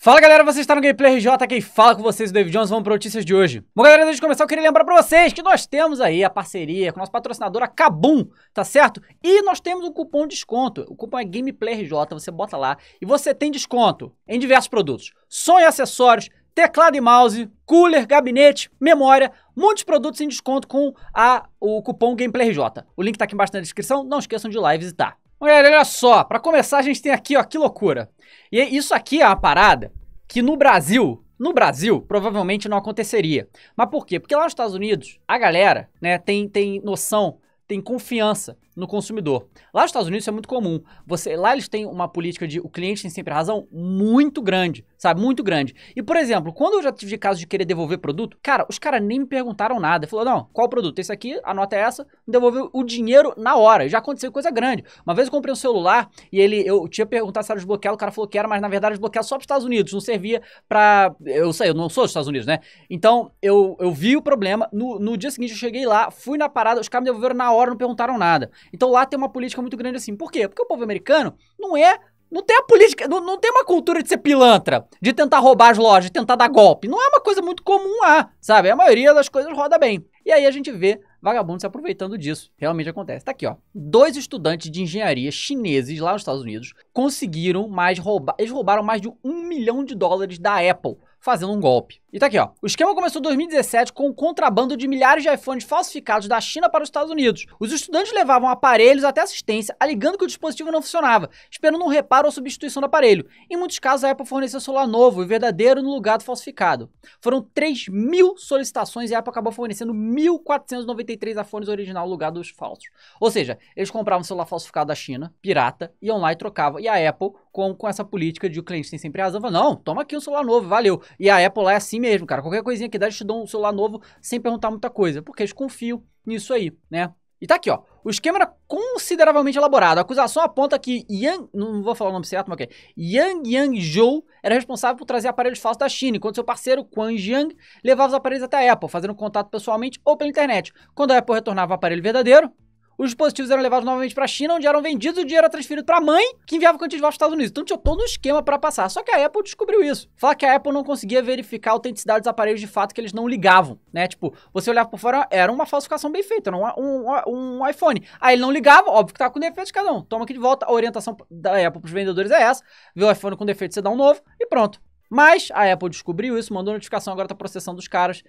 Fala galera, vocês estão no Gameplay RJ, quem fala com vocês é o David Jones, vamos para notícias de hoje. Bom galera, antes de começar eu queria lembrar para vocês que nós temos aí a parceria com o nosso patrocinador, a Kabum, tá certo? E nós temos um cupom de desconto, o cupom é Gameplay RJ, você bota lá e você tem desconto em diversos produtos. Sonho acessórios, teclado e mouse, cooler, gabinete, memória, muitos produtos em desconto com a, o cupom GamePlayRJ. O link tá aqui embaixo na descrição, não esqueçam de ir lá e visitar. Tá. Galera, olha só, para começar a gente tem aqui, ó, que loucura. E é, isso aqui é uma parada que no Brasil, no Brasil, provavelmente não aconteceria. Mas por quê? Porque lá nos Estados Unidos, a galera, né, tem, tem noção, tem confiança no consumidor. Lá nos Estados Unidos isso é muito comum. Você, lá eles têm uma política de o cliente tem sempre razão muito grande, sabe? Muito grande. E, por exemplo, quando eu já tive casos de querer devolver produto, cara, os caras nem me perguntaram nada. Falou, não, qual produto? Esse aqui, a nota é essa, devolveu o dinheiro na hora. Já aconteceu coisa grande. Uma vez eu comprei um celular e ele, eu tinha perguntado se era desbloqueado, o cara falou que era, mas na verdade desbloqueado só para os Estados Unidos, não servia para Eu sei, eu não sou dos Estados Unidos, né? Então, eu, eu vi o problema, no, no dia seguinte eu cheguei lá, fui na parada, os caras me devolveram na hora, não perguntaram nada. Então lá tem uma política muito grande assim. Por quê? Porque o povo americano não é não tem a política, não, não tem uma cultura de ser pilantra, de tentar roubar as lojas, de tentar dar golpe. Não é uma coisa muito comum lá, sabe? A maioria das coisas roda bem. E aí a gente vê vagabundos se aproveitando disso. Realmente acontece. Tá aqui, ó. Dois estudantes de engenharia chineses lá nos Estados Unidos conseguiram mais roubar. Eles roubaram mais de um milhão de dólares da Apple fazendo um golpe. E tá aqui, ó. O esquema começou em 2017 com o contrabando de milhares de iPhones falsificados da China para os Estados Unidos. Os estudantes levavam aparelhos até assistência, alegando que o dispositivo não funcionava, esperando um reparo ou substituição do aparelho. Em muitos casos, a Apple forneceu celular novo e verdadeiro no lugar do falsificado. Foram 3 mil solicitações e a Apple acabou fornecendo 1.493 iPhones original no lugar dos falsos. Ou seja, eles compravam um celular falsificado da China, pirata, iam lá e trocavam. E a Apple com, com essa política de o cliente tem sempre razão. Fala, não, toma aqui um celular novo, valeu. E a Apple é assim mesmo, cara. Qualquer coisinha que dá, eles te dão um celular novo sem perguntar muita coisa. Porque eles confiam nisso aí, né? E tá aqui, ó. O esquema era consideravelmente elaborado. A acusação aponta que Yang, não vou falar o nome certo, mas ok. É? Yang Yang Zhou era responsável por trazer aparelhos falsos da China, enquanto seu parceiro Quan Jiang levava os aparelhos até a Apple, fazendo contato pessoalmente ou pela internet. Quando a Apple retornava o aparelho verdadeiro, os dispositivos eram levados novamente para a China, onde eram vendidos e o dinheiro era transferido para a mãe, que enviava o quantia de volta para os Estados Unidos. Então tinha todo um esquema para passar. Só que a Apple descobriu isso. Fala que a Apple não conseguia verificar a autenticidade dos aparelhos de fato que eles não ligavam, né? Tipo, você olhava por fora, era uma falsificação bem feita, era um, um, um iPhone. Aí ele não ligava, óbvio que tá com defeito de cada um. Toma aqui de volta. A orientação da Apple para os vendedores é essa. Vê o iPhone com defeito, você dá um novo e pronto. Mas a Apple descobriu isso, mandou notificação, agora tá processando os caras.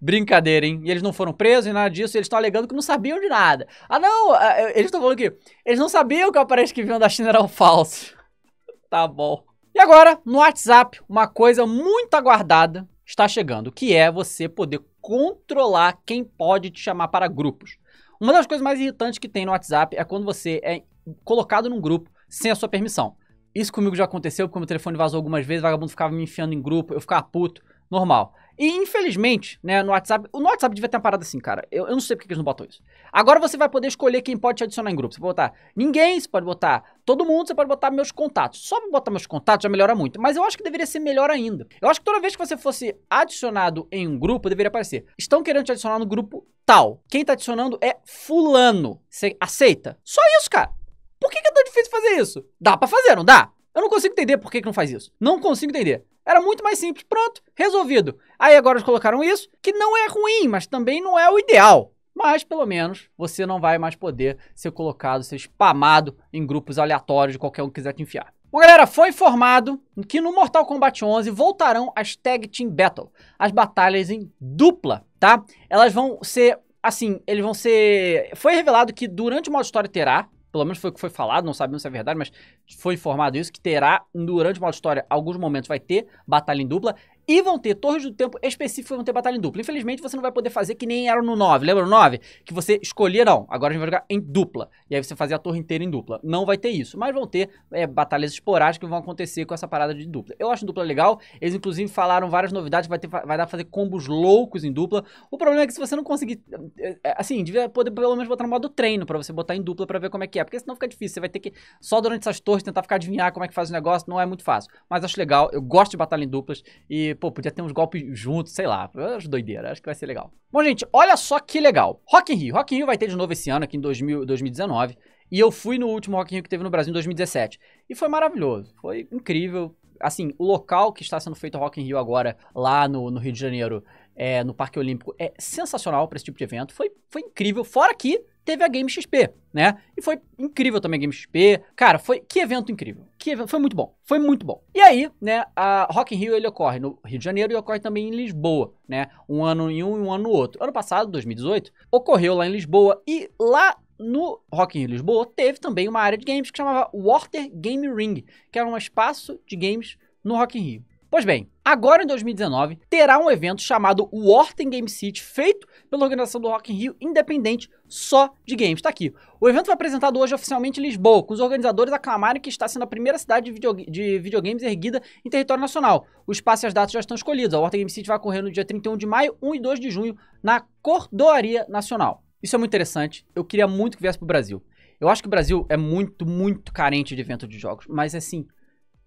Brincadeira, hein? E eles não foram presos e nada disso, eles estão alegando que não sabiam de nada. Ah, não! Ah, eles estão falando que eles não sabiam que o aparelho que vinham da China era falso. tá bom. E agora, no WhatsApp, uma coisa muito aguardada está chegando, que é você poder controlar quem pode te chamar para grupos. Uma das coisas mais irritantes que tem no WhatsApp é quando você é colocado num grupo sem a sua permissão. Isso comigo já aconteceu, porque meu telefone vazou algumas vezes, vagabundo ficava me enfiando em grupo, eu ficava puto, normal. E infelizmente, né, no WhatsApp, o WhatsApp devia ter uma parada assim, cara. Eu, eu não sei porque que eles não botam isso. Agora você vai poder escolher quem pode te adicionar em grupo. Você pode botar ninguém, você pode botar todo mundo, você pode botar meus contatos. Só botar meus contatos já melhora muito, mas eu acho que deveria ser melhor ainda. Eu acho que toda vez que você fosse adicionado em um grupo, deveria aparecer: "Estão querendo te adicionar no grupo tal. Quem tá adicionando é fulano. Você aceita?" Só isso, cara. Por que, que é tão difícil fazer isso? Dá para fazer, não dá? Eu não consigo entender por que, que não faz isso. Não consigo entender. Era muito mais simples. Pronto, resolvido. Aí agora eles colocaram isso, que não é ruim, mas também não é o ideal. Mas pelo menos você não vai mais poder ser colocado, ser spamado em grupos aleatórios de qualquer um que quiser te enfiar. Bom, galera, foi informado que no Mortal Kombat 11 voltarão as Tag Team Battle, as batalhas em dupla, tá? Elas vão ser, assim, eles vão ser... Foi revelado que durante o modo história terá, pelo menos foi o que foi falado, não sabemos se é verdade, mas foi informado isso, que terá, durante o modo história, alguns momentos vai ter batalha em dupla e vão ter torres do tempo específicas, vão ter batalha em dupla. Infelizmente, você não vai poder fazer que nem era no 9. Lembra no 9? Que você escolhia, não, agora a gente vai jogar em dupla. E aí você fazia a torre inteira em dupla. Não vai ter isso. Mas vão ter é, batalhas esporádicas que vão acontecer com essa parada de dupla. Eu acho dupla legal. Eles, inclusive, falaram várias novidades. Vai, ter, vai dar pra fazer combos loucos em dupla. O problema é que se você não conseguir... É, é, assim, devia poder pelo menos botar no modo treino para você botar em dupla para ver como é que é. Porque senão fica difícil. Você vai ter que, só durante essas torres, tentar ficar adivinhar como é que faz o negócio. Não é muito fácil. Mas acho legal. Eu gosto de batalha em duplas. E pô, podia ter uns golpes juntos, sei lá. Acho doideira, acho que vai ser legal. Bom, gente, olha só que legal. Rock in Rio. Rock in Rio vai ter de novo esse ano, aqui em 2000, 2019. E eu fui no último Rock in Rio que teve no Brasil em 2017. E foi maravilhoso, foi incrível. Assim, o local que está sendo feito o Rock in Rio agora, lá no, no Rio de Janeiro, é, no Parque Olímpico, é sensacional para esse tipo de evento. Foi, foi incrível. Fora que teve a Game XP, né? E foi incrível também a Game XP. Cara, foi que evento incrível. Que evento, foi muito bom. Foi muito bom. E aí, né, a Rock in Rio ele ocorre no Rio de Janeiro e ocorre também em Lisboa, né? Um ano em um e um ano no outro. Ano passado, 2018, ocorreu lá em Lisboa e lá no Rock in Rio Lisboa teve também uma área de games que chamava Water Game Ring, que era um espaço de games no Rock in Rio. Pois bem, agora em 2019 terá um evento chamado Wharton Game City, feito pela organização do Rock in Rio, independente só de games. Tá aqui. O evento foi apresentado hoje oficialmente em Lisboa, com os organizadores aclamarem que está sendo a primeira cidade de, video, de videogames erguida em território nacional. O espaço e as datas já estão escolhidos. A Horta Game City vai ocorrer no dia 31 de maio, 1 e 2 de junho, na Cordoaria Nacional. Isso é muito interessante. Eu queria muito que viesse para o Brasil. Eu acho que o Brasil é muito, muito carente de evento de jogos, mas assim,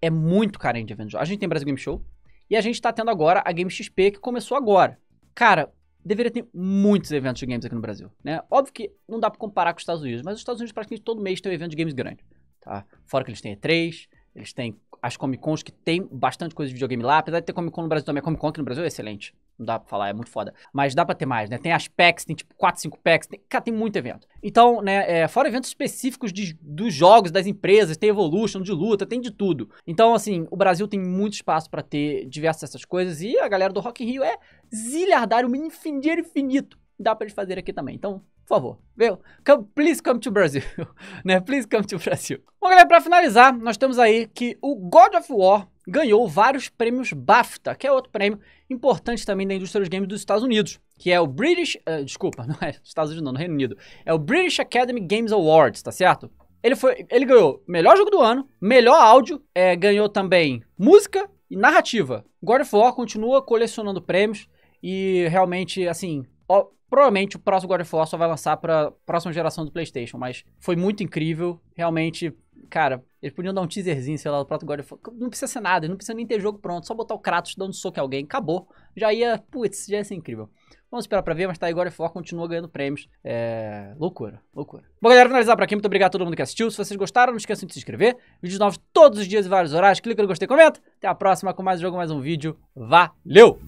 é muito carente de eventos. A gente tem Brasil Game Show e a gente tá tendo agora a Game XP que começou agora. Cara, deveria ter muitos eventos de games aqui no Brasil, né? Óbvio que não dá para comparar com os Estados Unidos, mas os Estados Unidos praticamente todo mês tem um evento de games grande, tá? Fora que eles têm E3, eles têm as Comic Cons que tem bastante coisa de videogame lá, apesar de ter Comic Con no Brasil também, a Comic Con aqui no Brasil é excelente. Não dá pra falar, é muito foda. Mas dá pra ter mais, né? Tem as packs, tem tipo 4, 5 packs. Tem, cara, tem muito evento. Então, né, é, fora eventos específicos de, dos jogos, das empresas, tem Evolution, de luta, tem de tudo. Então, assim, o Brasil tem muito espaço para ter diversas essas coisas. E a galera do Rock in Rio é zilhardário, um dinheiro infinito. Dá pra eles fazer aqui também. Então, por favor, veio, come, please come to Brazil, né? Please come to Brazil. Bom, galera, para finalizar, nós temos aí que o God of War ganhou vários prêmios BAFTA, que é outro prêmio importante também da indústria dos games dos Estados Unidos, que é o British, uh, desculpa, não é Estados Unidos não, no Reino Unido, é o British Academy Games Awards, tá certo? Ele, foi, ele ganhou melhor jogo do ano, melhor áudio, é, ganhou também música e narrativa. God of War continua colecionando prêmios e realmente, assim, ó, provavelmente o próximo God of War só vai lançar pra próxima geração do PlayStation, mas foi muito incrível. Realmente, cara, eles podiam dar um teaserzinho, sei lá, do próximo God of War. Não precisa ser nada, não precisa nem ter jogo pronto, só botar o Kratos dando soco em alguém, acabou. Já ia, putz, já ia ser incrível. Vamos esperar pra ver, mas tá aí, God of War continua ganhando prêmios. É. loucura, loucura. Bom, galera, finalizar por aqui. Muito obrigado a todo mundo que assistiu. Se vocês gostaram, não esqueçam de se inscrever. Vídeos novos todos os dias e vários horários. Clica no gostei, comenta. Até a próxima com mais um jogo, mais um vídeo. Valeu!